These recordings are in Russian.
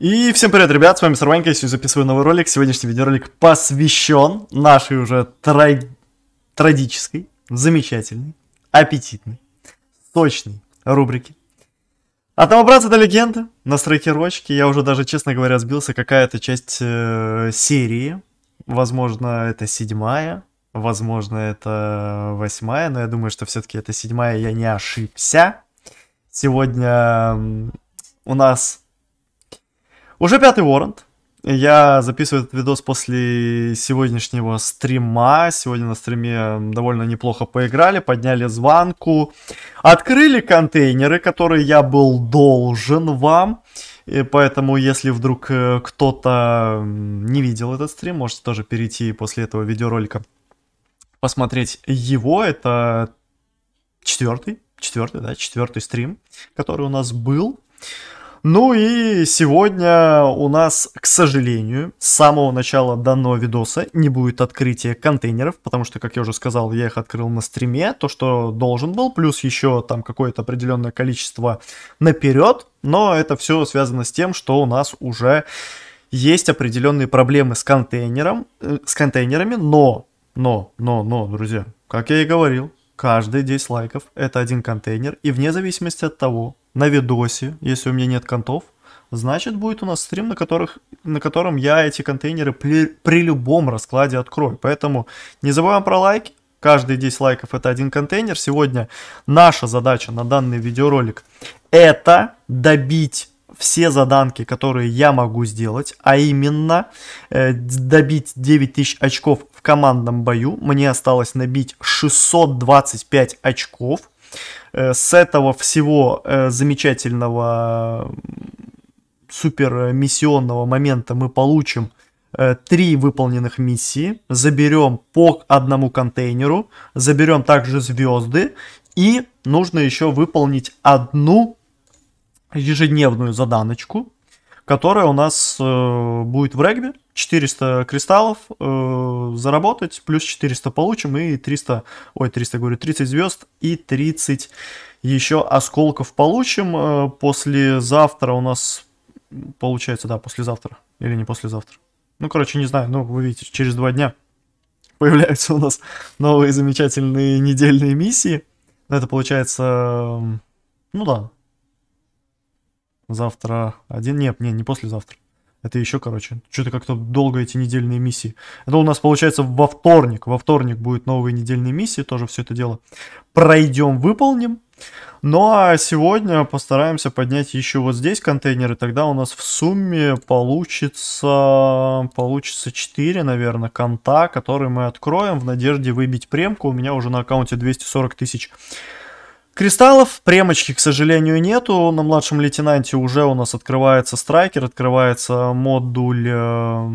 И всем привет, ребят, с вами Сарванька, я сегодня записываю новый ролик. Сегодняшний видеоролик посвящен нашей уже трай... традической, замечательной, аппетитной, сочной рубрике. От а новобранца до легенды на строке Я уже даже, честно говоря, сбился, какая то часть э, серии. Возможно, это седьмая, возможно, это восьмая, но я думаю, что все-таки это седьмая, я не ошибся. Сегодня у нас уже пятый Ворант. Я записываю этот видос после сегодняшнего стрима. Сегодня на стриме довольно неплохо поиграли, подняли звонку, открыли контейнеры, которые я был должен вам. И поэтому, если вдруг э, кто-то не видел этот стрим, можете тоже перейти после этого видеоролика посмотреть его. Это четвертый, четвертый, да, четвертый стрим, который у нас был. Ну и сегодня у нас, к сожалению, с самого начала данного видоса не будет открытия контейнеров, потому что, как я уже сказал, я их открыл на стриме, то, что должен был, плюс еще там какое-то определенное количество наперед, но это все связано с тем, что у нас уже есть определенные проблемы с контейнером, э, с контейнерами, но, но, но, но, друзья, как я и говорил, каждые 10 лайков это один контейнер, и вне зависимости от того, на видосе, если у меня нет контов, значит будет у нас стрим, на, которых, на котором я эти контейнеры при, при любом раскладе открою. Поэтому не забываем про лайки. Каждые 10 лайков это один контейнер. Сегодня наша задача на данный видеоролик это добить все заданки, которые я могу сделать, а именно э, добить 9000 очков в командном бою. Мне осталось набить 625 очков. Э, с этого всего э, замечательного супер миссионного момента мы получим э, три выполненных миссии, заберем по одному контейнеру, заберем также звезды и нужно еще выполнить одну ежедневную заданочку, которая у нас э, будет в регби. 400 кристаллов э, заработать, плюс 400 получим и 300, ой, 300, говорю, 30 звезд и 30 еще осколков получим. Э, послезавтра у нас, получается, да, послезавтра или не послезавтра. Ну, короче, не знаю, но ну, вы видите, через два дня появляются у нас новые замечательные недельные миссии. Это получается, ну да, Завтра один. Нет, не, не послезавтра. Это еще, короче, что-то как-то долго эти недельные миссии. Это у нас получается во вторник. Во вторник будет новые недельные миссии. Тоже все это дело пройдем, выполним. Ну а сегодня постараемся поднять еще вот здесь контейнеры. Тогда у нас в сумме получится, получится 4, наверное, конта, которые мы откроем в надежде выбить премку. У меня уже на аккаунте 240 тысяч Кристаллов премочки, к сожалению, нету. На младшем лейтенанте уже у нас открывается страйкер, открывается модуль э,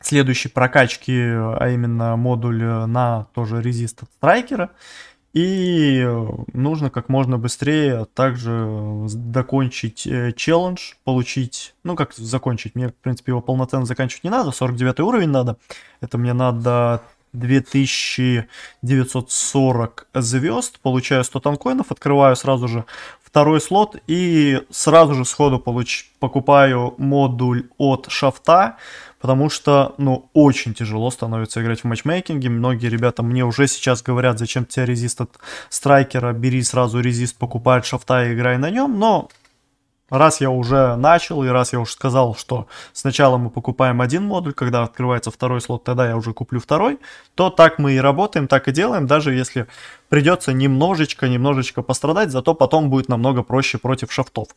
следующей прокачки, а именно модуль на тоже резист от страйкера. И нужно как можно быстрее также закончить э, челлендж, получить, ну как закончить, мне в принципе его полноценно заканчивать не надо, 49 уровень надо, это мне надо 2940 звезд, получаю 100 танкоинов, открываю сразу же второй слот и сразу же сходу получ... покупаю модуль от шафта, потому что, ну, очень тяжело становится играть в матчмейкинге. Многие ребята мне уже сейчас говорят, зачем тебе резист от страйкера, бери сразу резист, покупай от шафта и играй на нем, но раз я уже начал и раз я уже сказал, что сначала мы покупаем один модуль, когда открывается второй слот, тогда я уже куплю второй, то так мы и работаем, так и делаем, даже если придется немножечко-немножечко пострадать, зато потом будет намного проще против шафтов.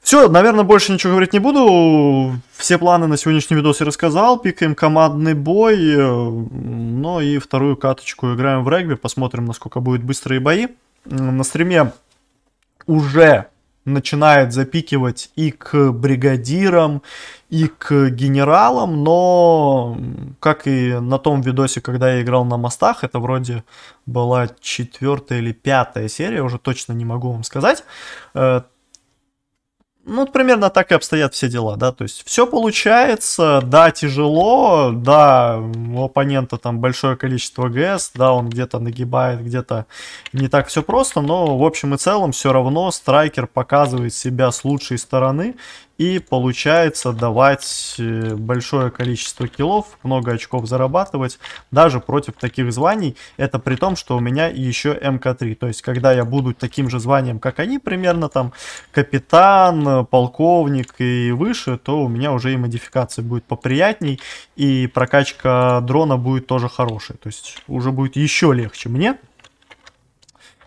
Все, наверное, больше ничего говорить не буду. Все планы на сегодняшний видос я рассказал. Пикаем командный бой. Ну и вторую каточку играем в регби. Посмотрим, насколько будут быстрые бои. На стриме уже начинает запикивать и к бригадирам, и к генералам, но как и на том видосе, когда я играл на мостах, это вроде была четвертая или пятая серия, уже точно не могу вам сказать, э, ну, вот примерно так и обстоят все дела, да, то есть все получается, да, тяжело, да, у оппонента там большое количество ГС, да, он где-то нагибает, где-то не так все просто, но в общем и целом все равно страйкер показывает себя с лучшей стороны и получается давать э, большое количество киллов, много очков зарабатывать, даже против таких званий. Это при том, что у меня еще МК3. То есть, когда я буду таким же званием, как они, примерно там капитан, полковник и выше, то у меня уже и модификация будет поприятней, и прокачка дрона будет тоже хорошей. То есть, уже будет еще легче мне.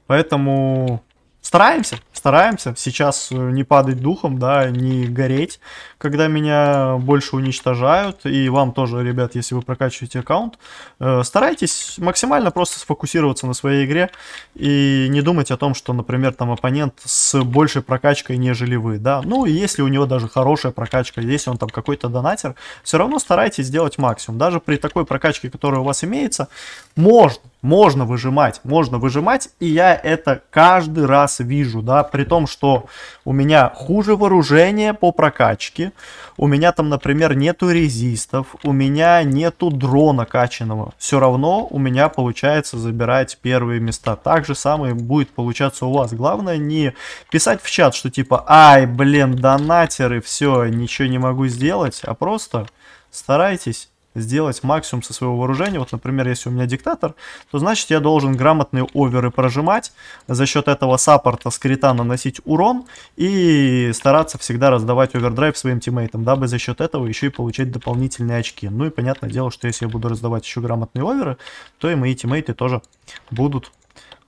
Поэтому Стараемся, стараемся. Сейчас э, не падать духом, да, не гореть, когда меня больше уничтожают. И вам тоже, ребят, если вы прокачиваете аккаунт, э, старайтесь максимально просто сфокусироваться на своей игре и не думать о том, что, например, там оппонент с большей прокачкой, нежели вы, да. Ну, и если у него даже хорошая прокачка, если он там какой-то донатер, все равно старайтесь сделать максимум. Даже при такой прокачке, которая у вас имеется, можно, можно выжимать, можно выжимать. И я это каждый раз вижу, да, при том, что у меня хуже вооружение по прокачке, у меня там, например, нету резистов, у меня нету дрона качанного, все равно у меня получается забирать первые места. Так же самое будет получаться у вас. Главное не писать в чат, что типа, ай, блин, донатеры, все, ничего не могу сделать, а просто старайтесь сделать максимум со своего вооружения. Вот, например, если у меня диктатор, то значит я должен грамотные оверы прожимать, за счет этого саппорта с крита наносить урон и стараться всегда раздавать овердрайв своим тиммейтам, дабы за счет этого еще и получать дополнительные очки. Ну и понятное дело, что если я буду раздавать еще грамотные оверы, то и мои тиммейты тоже будут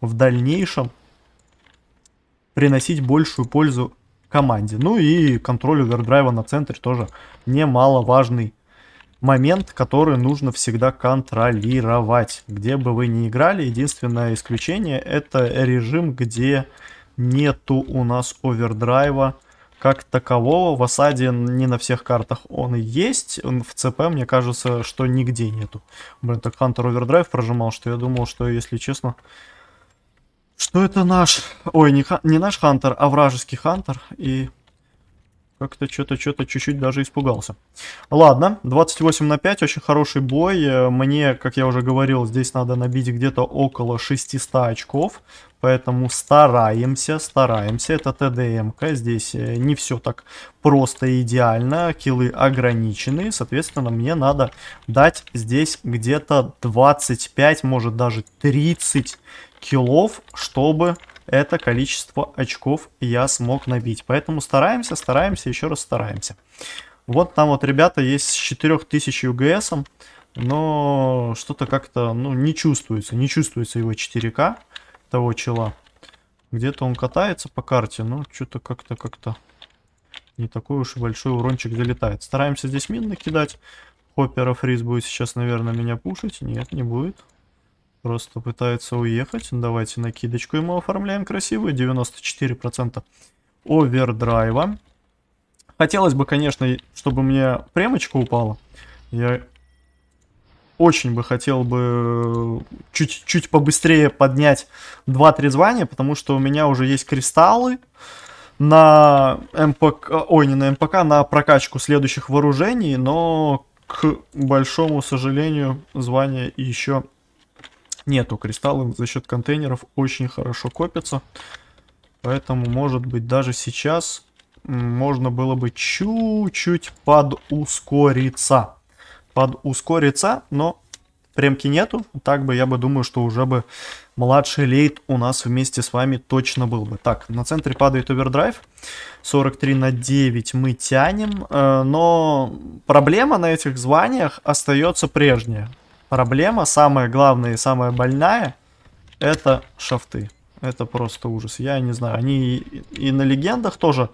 в дальнейшем приносить большую пользу команде. Ну и контроль овердрайва на центре тоже немаловажный момент, который нужно всегда контролировать. Где бы вы ни играли, единственное исключение это режим, где нету у нас овердрайва как такового. В осаде не на всех картах он есть. В ЦП, мне кажется, что нигде нету. Блин, так Хантер овердрайв прожимал, что я думал, что, если честно... Что это наш... Ой, не, не наш Хантер, а вражеский Хантер. И как-то что-то, что-то чуть-чуть даже испугался. Ладно, 28 на 5, очень хороший бой. Э, мне, как я уже говорил, здесь надо набить где-то около 600 очков. Поэтому стараемся, стараемся. Это тдм здесь э, не все так просто и идеально. Килы ограничены, соответственно, мне надо дать здесь где-то 25, может даже 30 килов, чтобы это количество очков я смог набить. Поэтому стараемся, стараемся, еще раз стараемся. Вот там вот ребята есть с 4000 УГС, но что-то как-то ну, не чувствуется. Не чувствуется его 4К того чела. Где-то он катается по карте, но что-то как-то как-то не такой уж и большой урончик залетает. Стараемся здесь мин накидать. Хоппера фриз будет сейчас, наверное, меня пушить. Нет, не будет. Просто пытается уехать. Давайте накидочку ему оформляем красивую. 94% овердрайва. Хотелось бы, конечно, чтобы мне премочка упала. Я очень бы хотел бы чуть-чуть э, побыстрее поднять 2-3 звания, потому что у меня уже есть кристаллы на МПК, ой, не на МПК, на прокачку следующих вооружений, но, к большому сожалению, звания еще нету. кристаллов за счет контейнеров очень хорошо копится, Поэтому, может быть, даже сейчас можно было бы чуть-чуть подускориться. Подускориться, но премки нету. Так бы, я бы думаю, что уже бы младший лейт у нас вместе с вами точно был бы. Так, на центре падает овердрайв. 43 на 9 мы тянем. Э, но проблема на этих званиях остается прежняя проблема, самая главная и самая больная, это шафты. Это просто ужас. Я не знаю, они и, и на легендах тоже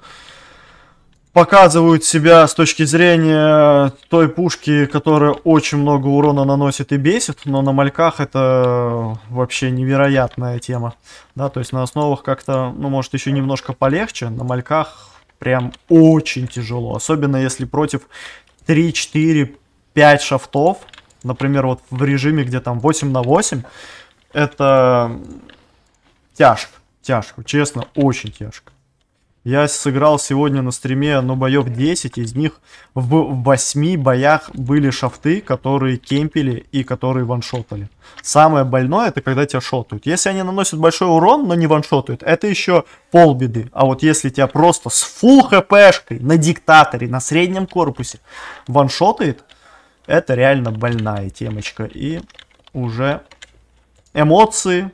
показывают себя с точки зрения той пушки, которая очень много урона наносит и бесит, но на мальках это вообще невероятная тема. Да, то есть на основах как-то, ну, может, еще немножко полегче, на мальках прям очень тяжело. Особенно если против 3, 4, 5 шафтов, например, вот в режиме, где там 8 на 8, это тяжко, тяжко, честно, очень тяжко. Я сыграл сегодня на стриме, но боев 10, из них в 8 боях были шафты, которые кемпили и которые ваншотали. Самое больное, это когда тебя шотают. Если они наносят большой урон, но не ваншотают, это еще полбеды. А вот если тебя просто с фул хпшкой на диктаторе, на среднем корпусе ваншотает, это реально больная темочка. И уже эмоции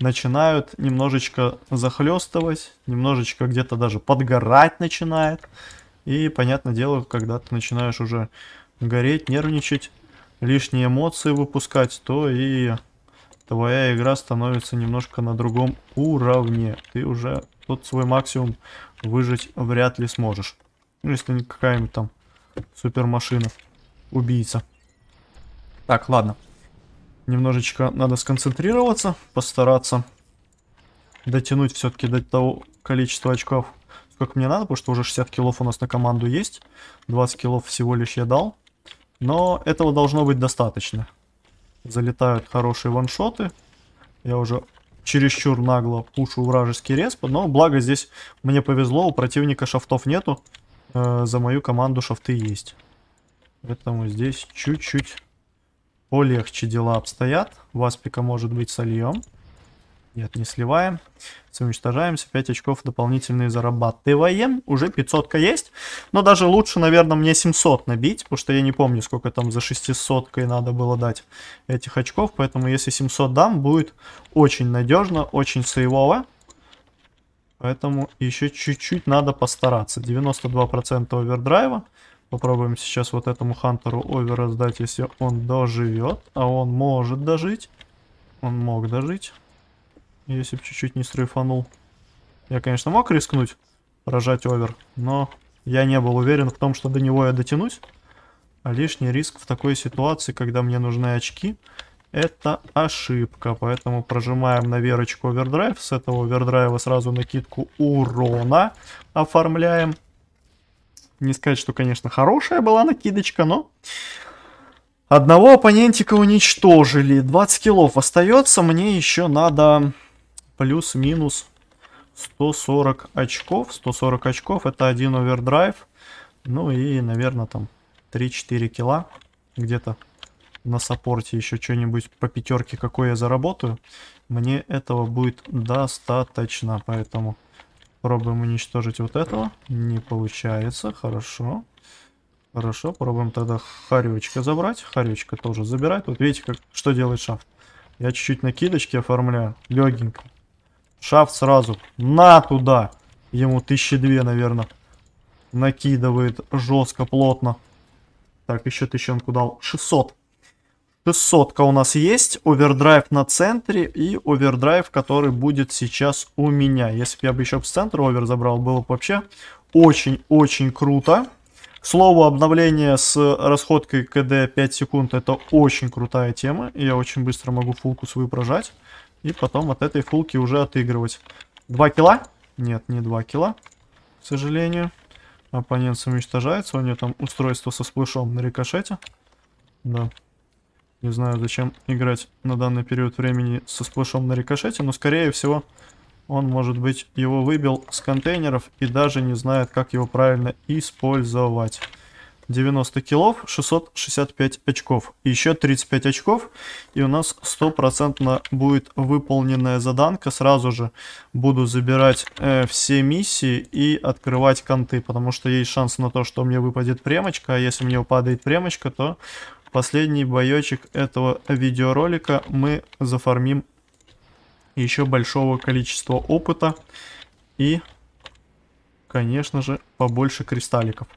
начинают немножечко захлестывать, немножечко где-то даже подгорать начинает. И, понятное дело, когда ты начинаешь уже гореть, нервничать, лишние эмоции выпускать, то и твоя игра становится немножко на другом уровне. Ты уже тот свой максимум выжить вряд ли сможешь. Ну, если не какая-нибудь там супермашина. машина убийца. Так, ладно. Немножечко надо сконцентрироваться, постараться дотянуть все-таки до того количества очков, сколько мне надо, потому что уже 60 килов у нас на команду есть. 20 килов всего лишь я дал. Но этого должно быть достаточно. Залетают хорошие ваншоты. Я уже чересчур нагло пушу вражеский респа, но благо здесь мне повезло, у противника шафтов нету. Э, за мою команду шафты есть. Поэтому здесь чуть-чуть полегче дела обстоят. Васпика, может быть, сольем. Нет, не сливаем. Уничтожаемся. 5 очков дополнительные зарабатываем. Уже 500 есть. Но даже лучше, наверное, мне 700 набить. Потому что я не помню, сколько там за 600 надо было дать этих очков. Поэтому если 700 дам, будет очень надежно, очень сейвово. Поэтому еще чуть-чуть надо постараться. 92% овердрайва. Попробуем сейчас вот этому Хантеру Овера сдать, если он доживет. А он может дожить. Он мог дожить. Если бы чуть-чуть не стрейфанул. Я, конечно, мог рискнуть рожать Овер, но я не был уверен в том, что до него я дотянусь. А лишний риск в такой ситуации, когда мне нужны очки, это ошибка. Поэтому прожимаем на верочку овердрайв. С этого овердрайва сразу накидку урона оформляем. Не сказать, что, конечно, хорошая была накидочка, но... Одного оппонентика уничтожили. 20 килов остается. Мне еще надо плюс-минус 140 очков. 140 очков это один овердрайв. Ну и, наверное, там 3-4 килла Где-то на саппорте еще что-нибудь по пятерке, какой я заработаю. Мне этого будет достаточно, поэтому Пробуем уничтожить вот этого. Не получается. Хорошо. Хорошо, пробуем тогда Харючка забрать. Харючка тоже забирает. Вот видите, как, что делает шафт. Я чуть-чуть накидочки оформляю. Легенько. Шафт сразу. На туда. Ему тысячи две, наверное. Накидывает жестко, плотно. Так, еще тысячонку дал. 600. 600 у нас есть, овердрайв на центре и овердрайв, который будет сейчас у меня. Если бы я бы еще с центра овер забрал, было бы вообще очень-очень круто. К слову, обновление с расходкой КД 5 секунд это очень крутая тема. я очень быстро могу фулку свою прожать. И потом от этой фулки уже отыгрывать. 2 кило? Нет, не 2 кило, к сожалению. Оппонент уничтожается. У нее там устройство со сплышом на рикошете. Да. Не знаю, зачем играть на данный период времени со сплэшом на рикошете, но скорее всего он, может быть, его выбил с контейнеров и даже не знает, как его правильно использовать. 90 килов, 665 очков. Еще 35 очков, и у нас стопроцентно будет выполненная заданка. Сразу же буду забирать э, все миссии и открывать конты, потому что есть шанс на то, что мне выпадет премочка, а если мне упадает премочка, то последний боечек этого видеоролика мы зафармим еще большого количества опыта и, конечно же, побольше кристалликов.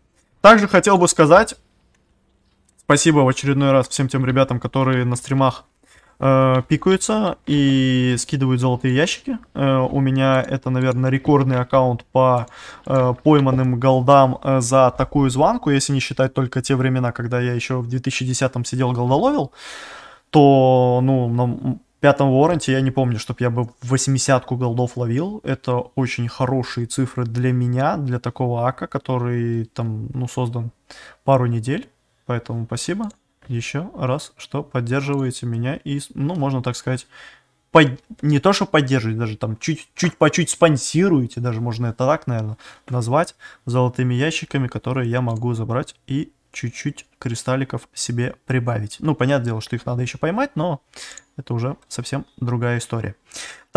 Также хотел бы сказать спасибо в очередной раз всем тем ребятам, которые на стримах э, пикаются и скидывают золотые ящики. Э, у меня это, наверное, рекордный аккаунт по э, пойманным голдам э, за такую званку, если не считать только те времена, когда я еще в 2010-м сидел голдоловил, то, ну, на пятом воренте я не помню, чтобы я бы 80-ку голдов ловил. Это очень хорошие цифры для меня, для такого ака, который там, ну, создан пару недель. Поэтому спасибо еще раз, что поддерживаете меня и, ну, можно так сказать, под... не то, что поддерживаете, даже там чуть, чуть по чуть спонсируете, даже можно это так, наверное, назвать, золотыми ящиками, которые я могу забрать и чуть-чуть кристалликов себе прибавить. Ну, понятное дело, что их надо еще поймать, но это уже совсем другая история.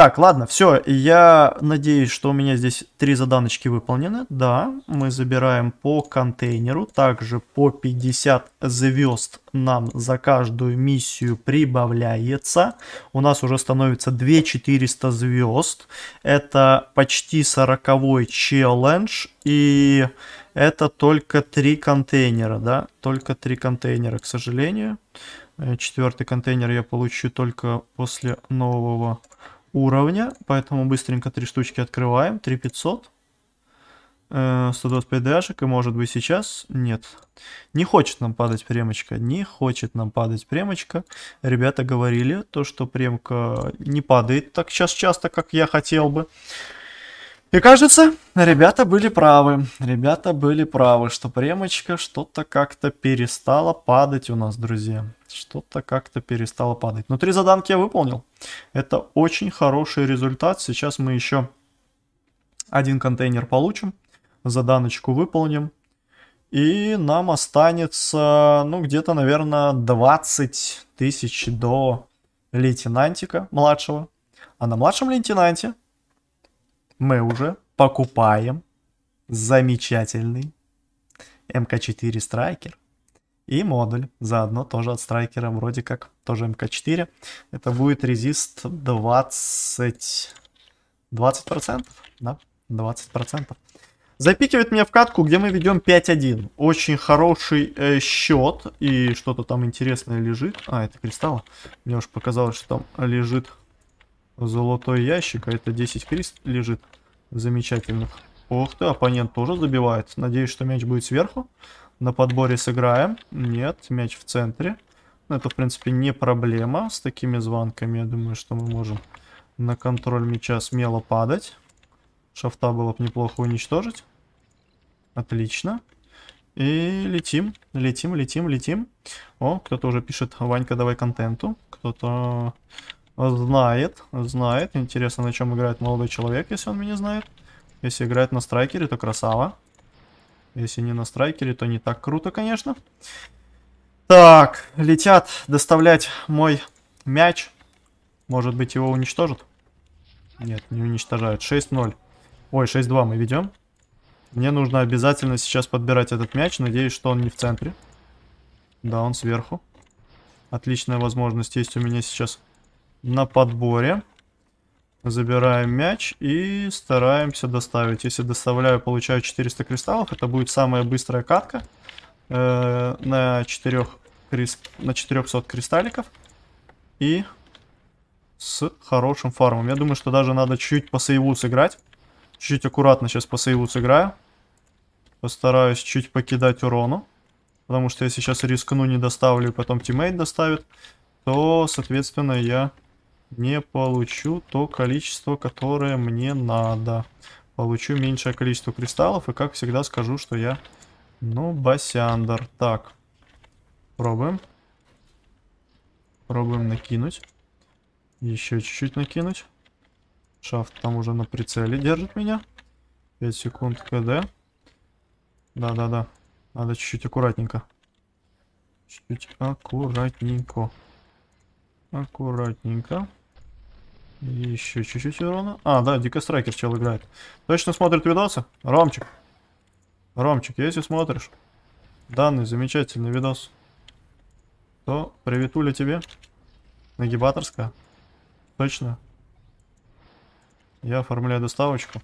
Так, ладно, все, я надеюсь, что у меня здесь три заданочки выполнены. Да, мы забираем по контейнеру, также по 50 звезд нам за каждую миссию прибавляется. У нас уже становится 2400 звезд. Это почти 40 челлендж. И это только три контейнера, да? Только три контейнера, к сожалению. Э, Четвертый контейнер я получу только после нового уровня, поэтому быстренько три штучки открываем, 3500, 125 дашек, и может быть сейчас, нет, не хочет нам падать премочка, не хочет нам падать премочка, ребята говорили, то, что премка не падает так сейчас часто, как я хотел бы, и кажется, ребята были правы. Ребята были правы, что премочка что-то как-то перестала падать у нас, друзья. Что-то как-то перестало падать. Но три заданки я выполнил. Это очень хороший результат. Сейчас мы еще один контейнер получим. Заданочку выполним. И нам останется, ну, где-то, наверное, 20 тысяч до лейтенантика младшего. А на младшем лейтенанте мы уже покупаем замечательный МК-4 страйкер. И модуль заодно тоже от страйкера, вроде как тоже МК-4. Это будет резист 20... 20%, да, 20%. Запикивает меня в катку, где мы ведем 5-1. Очень хороший э, счет. И что-то там интересное лежит. А, это кристалл. Мне уж показалось, что там лежит Золотой ящик, а это 10 крест лежит замечательных. Ох ты, оппонент тоже забивает. Надеюсь, что мяч будет сверху. На подборе сыграем. Нет, мяч в центре. Ну, это, в принципе, не проблема. С такими звонками, я думаю, что мы можем на контроль мяча смело падать. Шафта было бы неплохо уничтожить. Отлично. И летим, летим, летим, летим. О, кто-то уже пишет, Ванька, давай контенту. Кто-то Знает, знает. Интересно, на чем играет молодой человек, если он меня знает. Если играет на страйкере, то красава. Если не на страйкере, то не так круто, конечно. Так, летят доставлять мой мяч. Может быть, его уничтожат? Нет, не уничтожают. 6-0. Ой, 6-2 мы ведем. Мне нужно обязательно сейчас подбирать этот мяч. Надеюсь, что он не в центре. Да, он сверху. Отличная возможность есть у меня сейчас на подборе. Забираем мяч и стараемся доставить. Если доставляю, получаю 400 кристаллов. Это будет самая быстрая катка э, на, 4 крист... на 400 кристалликов. И с хорошим фармом. Я думаю, что даже надо чуть по сейву сыграть. Чуть аккуратно сейчас по сейву сыграю. Постараюсь чуть покидать урону. Потому что если сейчас рискну, не доставлю, потом тиммейт доставит, то, соответственно, я не получу то количество, которое мне надо. Получу меньшее количество кристаллов. И как всегда скажу, что я... Ну, басяндер. Так. Пробуем. Пробуем накинуть. Еще чуть-чуть накинуть. Шафт там уже на прицеле держит меня. 5 секунд КД. Да-да-да. Надо чуть-чуть аккуратненько. Чуть-чуть аккуратненько. Аккуратненько. Еще чуть-чуть урона. А, да, Дика Страйкер чел играет. Точно смотрит видосы? Ромчик. Ромчик, если смотришь данный замечательный видос, то приветули тебе. Нагибаторская. Точно. Я оформляю доставочку.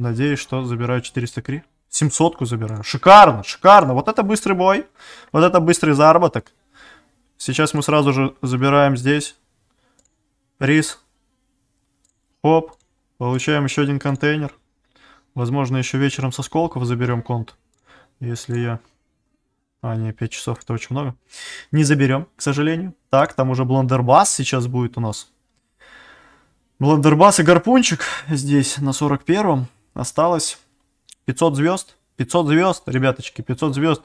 Надеюсь, что забираю 400 кри. 700 забираю. Шикарно, шикарно. Вот это быстрый бой. Вот это быстрый заработок. Сейчас мы сразу же забираем здесь рис. Оп, получаем еще один контейнер. Возможно, еще вечером со сколков заберем конт. Если я... А, не, 5 часов, это очень много. Не заберем, к сожалению. Так, там уже блондербас сейчас будет у нас. Блондербас и гарпунчик здесь на 41-м. Осталось 500 звезд. 500 звезд, ребяточки, 500 звезд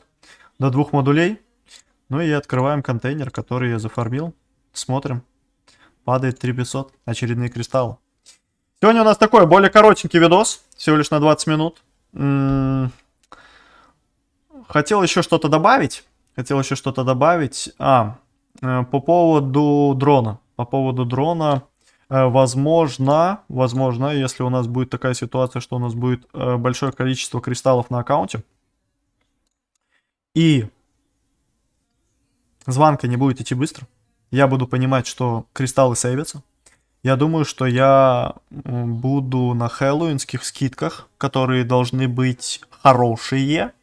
до двух модулей. Ну и открываем контейнер, который я зафармил. Смотрим. Падает 3500. Очередные кристаллы. Сегодня у нас такой более коротенький видос, всего лишь на 20 минут. Хотел еще что-то добавить. Хотел еще что-то добавить. А, э, по поводу дрона. По поводу дрона, э, возможно, возможно, если у нас будет такая ситуация, что у нас будет э, большое количество кристаллов на аккаунте, и звонка не будет идти быстро, я буду понимать, что кристаллы сейвятся, я думаю, что я буду на хэллоуинских скидках, которые должны быть хорошие.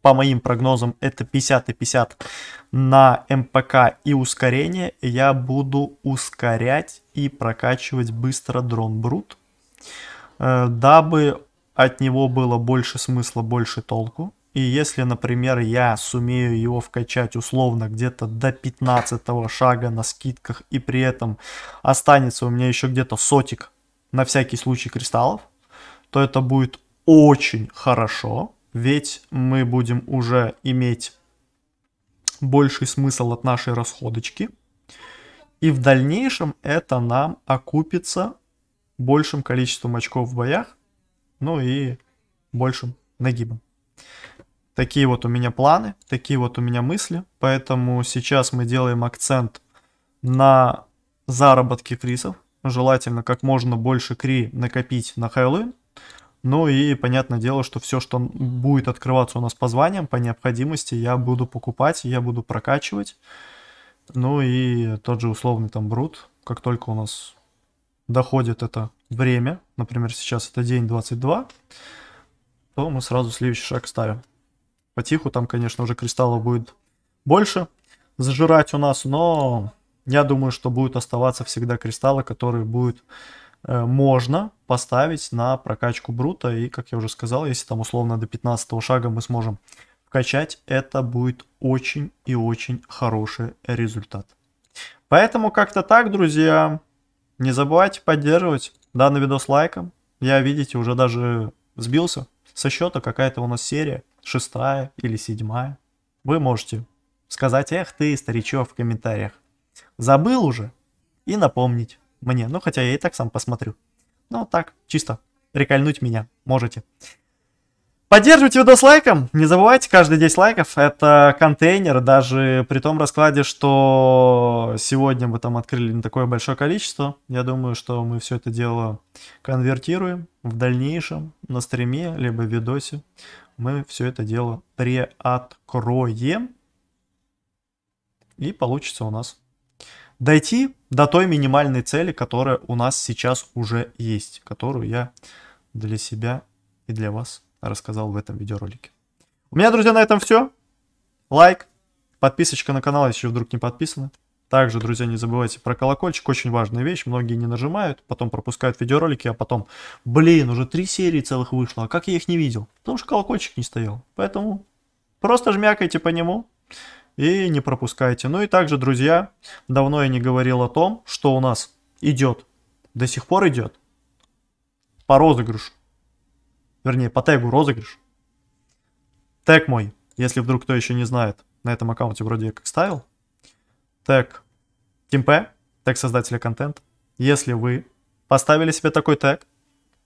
По моим прогнозам, это 50 и 50 на МПК и ускорение. Я буду ускорять и прокачивать быстро дрон Брут, э, дабы от него было больше смысла, больше толку. И если, например, я сумею его вкачать условно где-то до 15 шага на скидках, и при этом останется у меня еще где-то сотик на всякий случай кристаллов, то это будет очень хорошо, ведь мы будем уже иметь больший смысл от нашей расходочки. И в дальнейшем это нам окупится большим количеством очков в боях, ну и большим нагибом. Такие вот у меня планы, такие вот у меня мысли. Поэтому сейчас мы делаем акцент на заработке крисов. Желательно как можно больше кри накопить на Хэллоуин. Ну и понятное дело, что все, что будет открываться у нас по званиям, по необходимости, я буду покупать, я буду прокачивать. Ну и тот же условный там брут, как только у нас доходит это время, например, сейчас это день 22, то мы сразу следующий шаг ставим. Потиху там, конечно, уже кристаллов будет больше зажирать у нас, но я думаю, что будут оставаться всегда кристаллы, которые будет э, можно поставить на прокачку брута. И, как я уже сказал, если там условно до 15 шага мы сможем качать, это будет очень и очень хороший результат. Поэтому как-то так, друзья. Не забывайте поддерживать данный видос лайком. Я, видите, уже даже сбился со счета, какая-то у нас серия шестая или седьмая, вы можете сказать «Эх ты, старичок» в комментариях. Забыл уже и напомнить мне, ну хотя я и так сам посмотрю. Ну так, чисто прикольнуть меня можете. Поддерживайте видос лайком, не забывайте, каждый 10 лайков это контейнер, даже при том раскладе, что сегодня мы там открыли не такое большое количество. Я думаю, что мы все это дело конвертируем в дальнейшем на стриме, либо в видосе мы все это дело приоткроем. И получится у нас дойти до той минимальной цели, которая у нас сейчас уже есть, которую я для себя и для вас рассказал в этом видеоролике. У меня, друзья, на этом все. Лайк, подписочка на канал, если вдруг не подписаны. Также, друзья, не забывайте про колокольчик, очень важная вещь, многие не нажимают, потом пропускают видеоролики, а потом, блин, уже три серии целых вышло, а как я их не видел? Потому что колокольчик не стоял, поэтому просто жмякайте по нему и не пропускайте. Ну и также, друзья, давно я не говорил о том, что у нас идет, до сих пор идет, по розыгрышу, вернее, по тегу розыгрыш. Тег мой, если вдруг кто еще не знает, на этом аккаунте вроде я как ставил, тег TeamP, тег создателя контента, если вы поставили себе такой тег,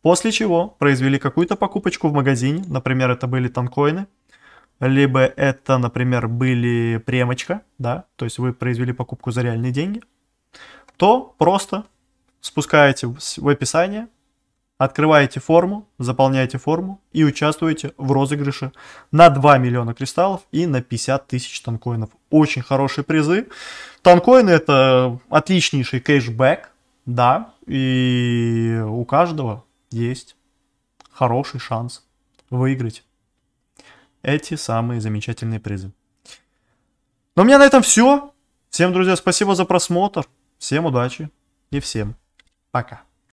после чего произвели какую-то покупочку в магазине, например, это были танкоины, либо это, например, были премочка, да, то есть вы произвели покупку за реальные деньги, то просто спускаете в описание Открываете форму, заполняете форму и участвуете в розыгрыше на 2 миллиона кристаллов и на 50 тысяч танкоинов. Очень хорошие призы. Танкоины это отличнейший кэшбэк, да, и у каждого есть хороший шанс выиграть эти самые замечательные призы. Но ну, у меня на этом все. Всем, друзья, спасибо за просмотр. Всем удачи и всем пока.